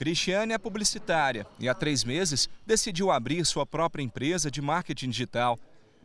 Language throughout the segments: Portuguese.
Cristiane é publicitária e há três meses decidiu abrir sua própria empresa de marketing digital.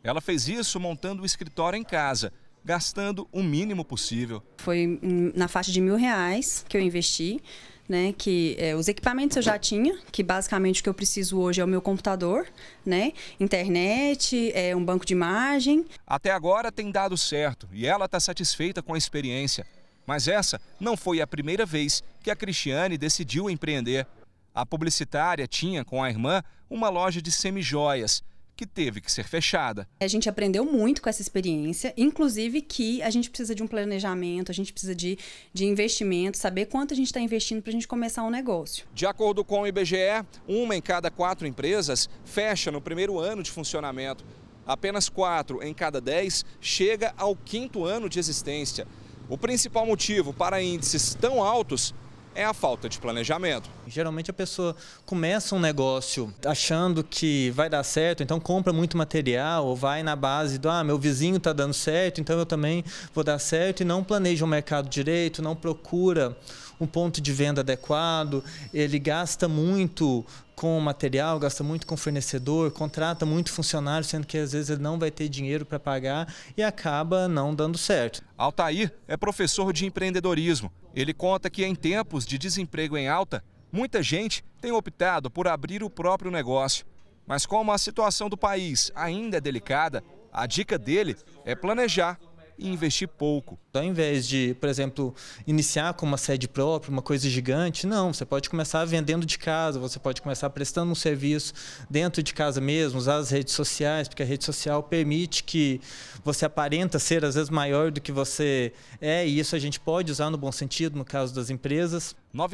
Ela fez isso montando o escritório em casa, gastando o mínimo possível. Foi na faixa de mil reais que eu investi. Né, que é, os equipamentos eu já tinha, que basicamente o que eu preciso hoje é o meu computador, né, internet, é, um banco de imagem. Até agora tem dado certo e ela está satisfeita com a experiência. Mas essa não foi a primeira vez que a Cristiane decidiu empreender. A publicitária tinha com a irmã uma loja de semijoias que teve que ser fechada. A gente aprendeu muito com essa experiência, inclusive que a gente precisa de um planejamento, a gente precisa de, de investimento, saber quanto a gente está investindo para a gente começar um negócio. De acordo com o IBGE, uma em cada quatro empresas fecha no primeiro ano de funcionamento. Apenas quatro em cada dez chega ao quinto ano de existência. O principal motivo para índices tão altos é a falta de planejamento. Geralmente a pessoa começa um negócio achando que vai dar certo, então compra muito material ou vai na base do ah, meu vizinho está dando certo, então eu também vou dar certo e não planeja o mercado direito, não procura um ponto de venda adequado, ele gasta muito com material, gasta muito com fornecedor, contrata muito funcionário, sendo que às vezes ele não vai ter dinheiro para pagar e acaba não dando certo. Altair é professor de empreendedorismo. Ele conta que em tempos de desemprego em alta, muita gente tem optado por abrir o próprio negócio. Mas como a situação do país ainda é delicada, a dica dele é planejar e investir pouco. Então, ao invés de, por exemplo, iniciar com uma sede própria, uma coisa gigante, não, você pode começar vendendo de casa, você pode começar prestando um serviço dentro de casa mesmo, usar as redes sociais, porque a rede social permite que você aparenta ser às vezes maior do que você é, e isso a gente pode usar no bom sentido, no caso das empresas. R$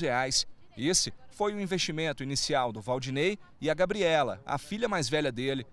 Reais. Esse foi o investimento inicial do Valdinei e a Gabriela, a filha mais velha dele,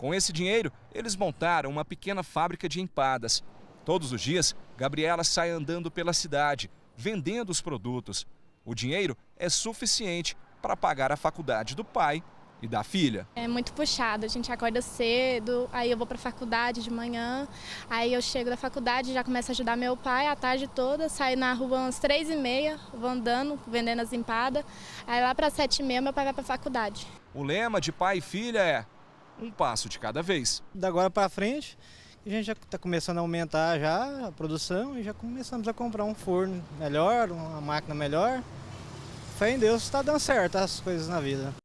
com esse dinheiro, eles montaram uma pequena fábrica de empadas. Todos os dias, Gabriela sai andando pela cidade, vendendo os produtos. O dinheiro é suficiente para pagar a faculdade do pai e da filha. É muito puxado, a gente acorda cedo, aí eu vou para a faculdade de manhã, aí eu chego da faculdade, já começo a ajudar meu pai a tarde toda, saio na rua às três e meia, vou andando, vendendo as empadas, aí lá para sete e meia meu pai vai para a faculdade. O lema de pai e filha é um passo de cada vez. Da agora para frente, a gente já está começando a aumentar já a produção e já começamos a comprar um forno melhor, uma máquina melhor. Fé em Deus, está dando certo as coisas na vida.